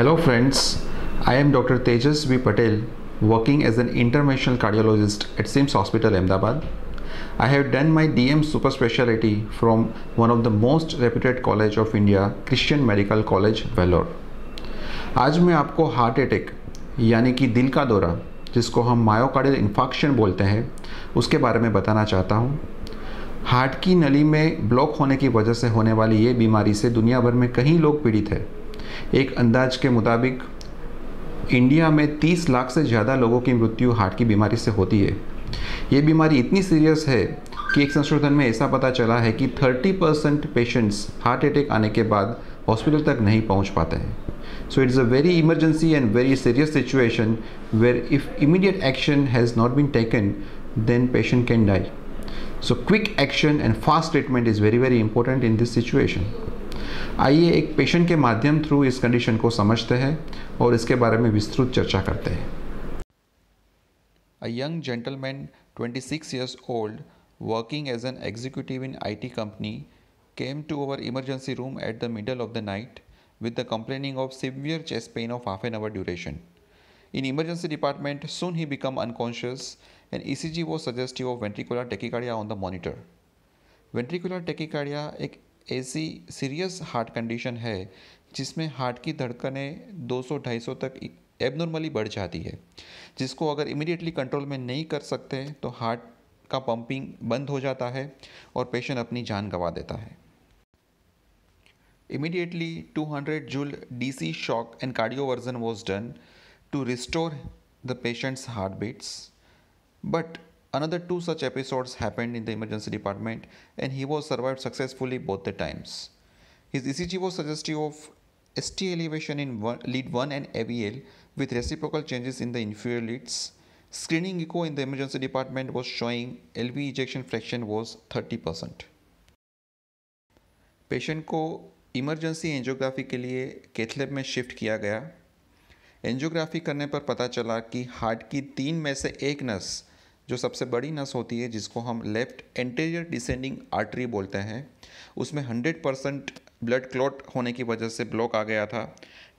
Hello friends I am doctor Tejaswi Patel working as an international cardiologist at CIMS hospital Ahmedabad I have done my D M super speciality from one of the most reputed college of India Christian medical college Vellore आज मैं आपको heart attack यानी कि दिल का दौरा जिसको हम मायोकार्डियल इन्फॉक्शन बोलते हैं उसके बारे में बताना चाहता हूँ हार्ट की नली में ब्लॉक होने की वजह से होने वाली ये बीमारी से दुनिया भर में कई लोग पीड़ित हैं एक अंदाज के मुताबिक इंडिया में 30 लाख से ज़्यादा लोगों की मृत्यु हार्ट की बीमारी से होती है ये बीमारी इतनी सीरियस है कि एक संशोधन में ऐसा पता चला है कि 30 परसेंट पेशेंट्स हार्ट अटैक आने के बाद हॉस्पिटल तक नहीं पहुंच पाते हैं so it's a very emergency and very serious situation where if immediate action has not been taken then patient can die so quick action and fast treatment is very very important in this situation आइए एक patient के माध्यम through इस condition को समझते हैं और इसके बारे में विस्तृत चर्चा करते हैं a young gentleman 26 six years old working as an executive in I T company came to our emergency room at the middle of the night with the complaining of severe chest pain of half an hour duration in emergency department soon he become unconscious and E C G वो suggestive of ventricular tachycardia on the monitor ventricular tachycardia एक ऐसी serious heart condition है जिसमें heart की धड़कनें 200-250 तक abnormally बढ़ जाती है जिसको अगर इमिडिएटली कंट्रोल में नहीं कर सकते तो हार्ट का पंपिंग बंद हो जाता है और पेशेंट अपनी जान गंवा देता है immediately 200 shock and cardioversion was done to restore the patient's heart beats but Another two such episodes happened in the emergency department and he was survived successfully both the times. His ECG was suggestive of ST elevation in lead 1 and AVL, with reciprocal changes in the inferior leads. Screening echo in the emergency department was showing LV ejection fraction was 30%. percent Patient को emergency angiography के लिए कैथलेब में shift किया गया angiography करने पर पता चला कि हार्ट की तीन में से एक नस जो सबसे बड़ी नस होती है जिसको हम लेफ्ट एंटेरियर डिसेंडिंग आर्टरी बोलते हैं उसमें 100 परसेंट ब्लड क्लॉट होने की वजह से ब्लॉक आ गया था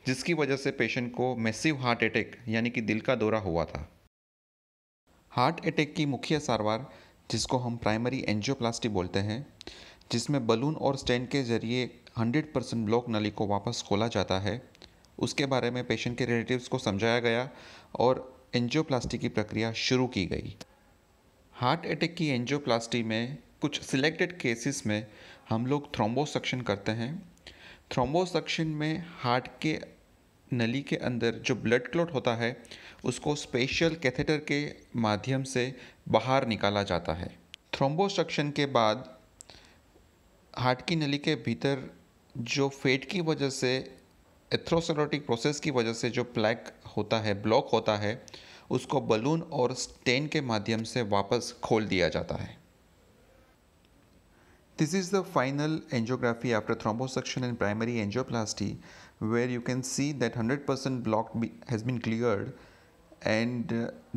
जिसकी वजह से पेशेंट को मैसिव हार्ट अटैक यानी कि दिल का दौरा हुआ था हार्ट अटैक की मुख्य सारवार जिसको हम प्राइमरी एंजियोप्लास्टी बोलते हैं जिसमें बलून और स्टैंड के जरिए 100 परसेंट ब्लॉक नली को वापस खोला जाता है उसके बारे में पेशेंट के रिलेटिव्स को समझाया गया और एंजियोप्लास्टी की प्रक्रिया शुरू की गई हार्ट अटैक की एंजियोप्लास्टी में कुछ सिलेक्टेड केसेस में हम लोग थ्रोम्बोसक्शन करते हैं थ्रोम्बोसक्शन में हार्ट के नली के अंदर जो ब्लड क्लॉट होता है उसको स्पेशल कैथेटर के माध्यम से बाहर निकाला जाता है थ्रोम्बोसक्शन के बाद हार्ट की नली के भीतर जो फेट की वजह से एथ्रोसरोटिक प्रोसेस की वजह से जो प्लैक होता है ब्लॉक होता है उसको बलून और स्टेन के माध्यम से वापस खोल दिया जाता है this is the final angiography after thrombosuction and primary angioplasty where you can see that hundred percent block has been cleared and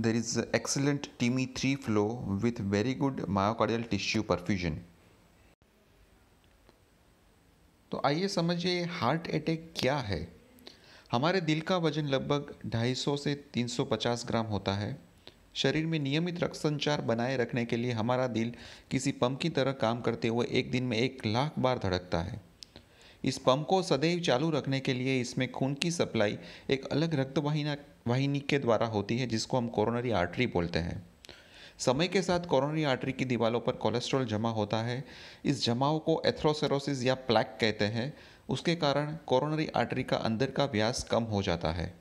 there is excellent TIMI three flow with very good myocardial tissue perfusion तो आइए समझिए heart attack क्या है हमारे दिल का वजन लगभग 250 से 350 ग्राम होता है शरीर में नियमित रक्त संचार बनाए रखने के लिए हमारा दिल किसी पंप की तरह काम करते हुए एक दिन में एक लाख बार धड़कता है इस पंप को सदैव चालू रखने के लिए इसमें खून की सप्लाई एक अलग रक्त वाहिना वाहिनी के द्वारा होती है जिसको हम कोरोनरी आर्टरी बोलते हैं समय के साथ कोरोनरी आर्टरी की दीवारों पर कोलेस्ट्रॉल जमा होता है इस जमाव को एथ्रोसेरोसिस या प्लैक कहते हैं उसके कारण कोरोनरी आर्टरी का अंदर का व्यास कम हो जाता है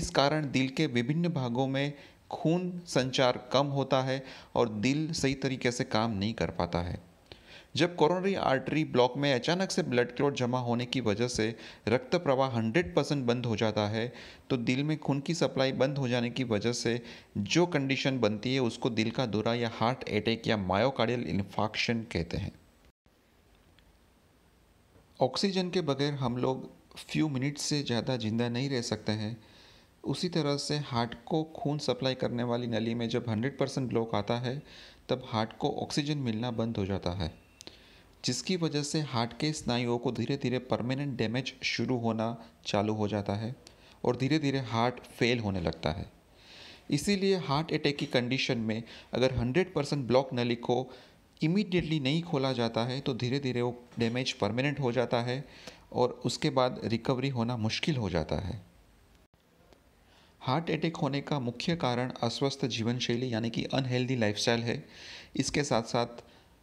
इस कारण दिल के विभिन्न भागों में खून संचार कम होता है और दिल सही तरीके से काम नहीं कर पाता है जब कोरोनरी आर्टरी ब्लॉक में अचानक से ब्लड क्लोट जमा होने की वजह से रक्त प्रवाह 100 परसेंट बंद हो जाता है तो दिल में खून की सप्लाई बंद हो जाने की वजह से जो कंडीशन बनती है उसको दिल का दौरा या हार्ट अटैक या मायोकार्डियल इन्फॉक्शन कहते हैं ऑक्सीजन के बगैर हम लोग फ्यू मिनट्स से ज़्यादा ज़िंदा नहीं रह सकते हैं उसी तरह से हार्ट को खून सप्लाई करने वाली नली में जब 100 परसेंट ब्लॉक आता है तब हार्ट को ऑक्सीजन मिलना बंद हो जाता है जिसकी वजह से हार्ट के स्नायुओं को धीरे धीरे परमानेंट डैमेज शुरू होना चालू हो जाता है और धीरे धीरे हार्ट फेल होने लगता है इसीलिए हार्ट अटैक की कंडीशन में अगर 100 परसेंट ब्लॉक नली को इमीडिएटली नहीं खोला जाता है तो धीरे धीरे वो डैमेज परमानेंट हो जाता है और उसके बाद रिकवरी होना मुश्किल हो जाता है हार्ट अटैक होने का मुख्य कारण अस्वस्थ जीवन शैली यानी कि अनहेल्दी लाइफस्टाइल है इसके साथ साथ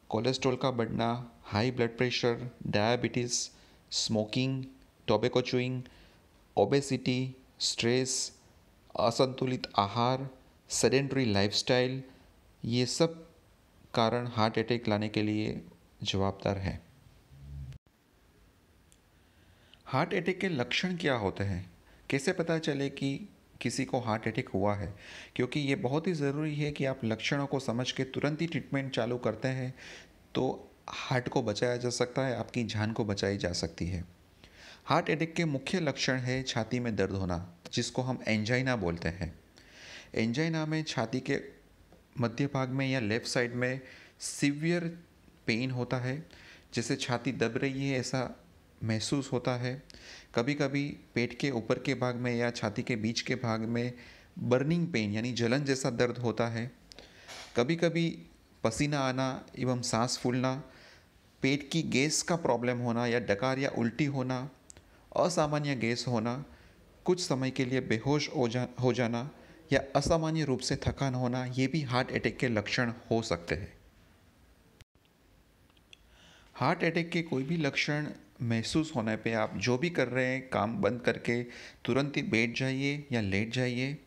कोलेस्ट्रॉल का बढ़ना high blood pressure diabetes smoking tobacco chewing obesity stress असंतुलित आहार सेडेंट्री लाइफस्टाइल ये सब कारण हार्ट अटैक लाने के लिए जवाबदार है हार्ट अटैक के लक्षण क्या होते हैं कैसे पता चले कि किसी को हार्ट अटैक हुआ है क्योंकि ये बहुत ही ज़रूरी है कि आप लक्षणों को समझ के तुरंत ही ट्रीटमेंट चालू करते हैं तो हार्ट को बचाया जा सकता है आपकी जान को बचाई जा सकती है हार्ट अटैक के मुख्य लक्षण है छाती में दर्द होना जिसको हम एंजाइना बोलते हैं एंजाइना में छाती के मध्य भाग में या लेफ़्ट साइड में सिवियर पेन होता है जैसे छाती दब रही है ऐसा महसूस होता है कभी कभी पेट के ऊपर के भाग में या छाती के बीच के भाग में बर्निंग पेन यानी जलन जैसा दर्द होता है कभी कभी पसीना आना एवं सांस फूलना पेट की गैस का प्रॉब्लम होना या डकार या उल्टी होना असामान्य गैस होना कुछ समय के लिए बेहोश हो जा हो जाना या असामान्य रूप से थकान होना ये भी हार्ट अटैक के लक्षण हो सकते हैं हार्ट अटैक के कोई भी लक्षण महसूस होने पे आप जो भी कर रहे हैं काम बंद करके तुरंत ही बैठ जाइए या लेट जाइए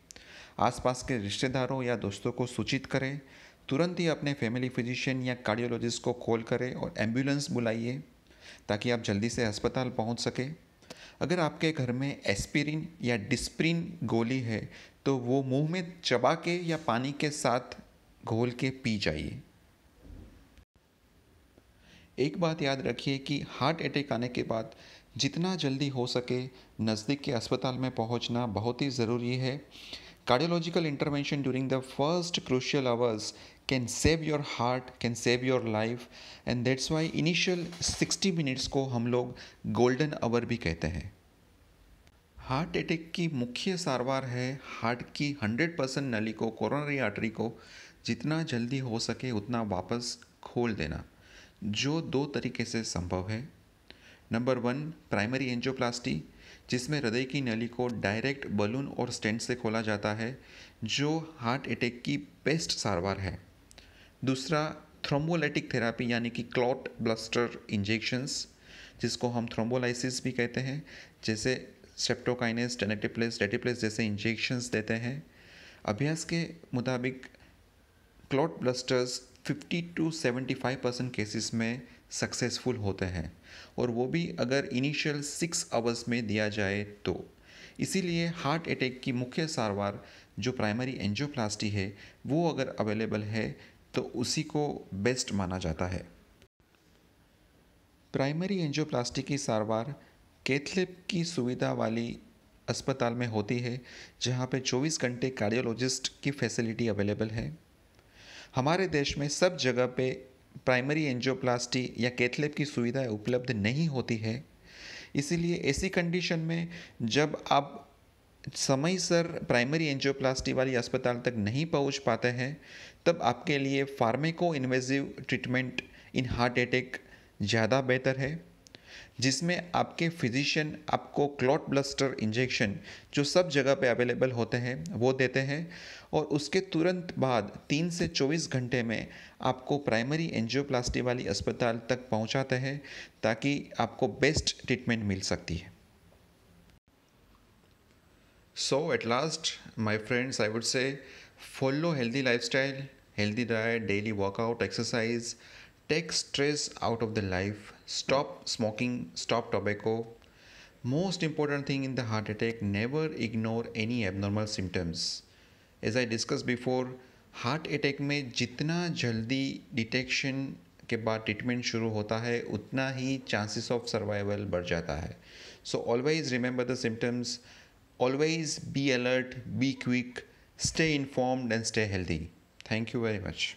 आसपास के रिश्तेदारों या दोस्तों को सूचित करें तुरंत ही अपने फैमिली फिजिशियन या कार्डियोलॉजिस्ट को कॉल करें और एम्बुलेंस बुलाइए ताकि आप जल्दी से अस्पताल पहुंच सकें अगर आपके घर में एस्पिरिन या डिस्प्रिन गोली है तो वो मुंह में चबा के या पानी के साथ घोल के पी जाइए एक बात याद रखिए कि हार्ट अटैक आने के बाद जितना जल्दी हो सके नज़दीक के अस्पताल में पहुंचना बहुत ही ज़रूरी है Cardiological intervention during the first crucial hours can save your heart, can save your life, and that's why initial 60 minutes को हम लोग golden hour भी कहते हैं हार्ट अटैक की मुख्य सारवार है हार्ट की 100 परसेंट नली को कोरोनरी आर्टरी को जितना जल्दी हो सके उतना वापस खोल देना जो दो तरीके से संभव है नंबर वन प्राइमरी एंजियोप्लास्टी जिसमें हृदय की नली को डायरेक्ट बलून और स्टेंट से खोला जाता है जो हार्ट अटैक की बेस्ट सारवार है दूसरा थ्रोम्बोलाइटिक थेरापी यानी कि क्लॉट ब्लस्टर इंजेक्शंस जिसको हम थ्रोम्बोलाइसिस भी कहते हैं जैसे स्ट्रेप्टोकाइनेस टेनेटिप्लेस डेटिप्लेस जैसे इंजेक्शंस देते हैं अभ्यास के मुताबिक clot busters 50 to 75 percent cases में सक्सेसफुल होते हैं और वो भी अगर इनिशियल सिक्स आवर्स में दिया जाए तो इसीलिए हार्ट अटैक की मुख्य सारवार जो प्राइमरी एंजियोप्लास्टी है वो अगर अवेलेबल है तो उसी को बेस्ट माना जाता है प्राइमरी एंजियोप्लास्टी की सारवार कैथलिप की सुविधा वाली अस्पताल में होती है जहाँ पे 24 घंटे कार्डियोलॉजिस्ट की फैसिलिटी अवेलेबल है हमारे देश में सब जगह पे प्राइमरी एंजियोप्लास्टी या कैथलेप की सुविधा उपलब्ध नहीं होती है इसीलिए ऐसी कंडीशन में जब आप समय सर प्राइमरी एंजियोप्लास्टी वाली अस्पताल तक नहीं पहुंच पाते हैं तब आपके लिए pharmaco invasive treatment in heart attack ज़्यादा बेहतर है जिसमें आपके फिजिशियन आपको क्लॉट ब्लस्टर इंजेक्शन जो सब जगह पे अवेलेबल होते हैं वो देते हैं और उसके तुरंत बाद तीन से चौबीस घंटे में आपको प्राइमरी एनजियोप्लास्टी वाली अस्पताल तक पहुंचाते हैं ताकि आपको बेस्ट ट्रीटमेंट मिल सकती है so at last my friends I would say follow healthy life style healthy diet daily workout exercise take stress out of the life stop smoking, stop tobacco. Most important thing in the heart attack, never ignore any abnormal symptoms. As I discussed before, heart attack में जितना जल्दी detection के बाद treatment शुरू होता है उतना ही chances of survival बढ़ जाता है so always remember the symptoms always be alert be quick stay informed and stay healthy thank you very much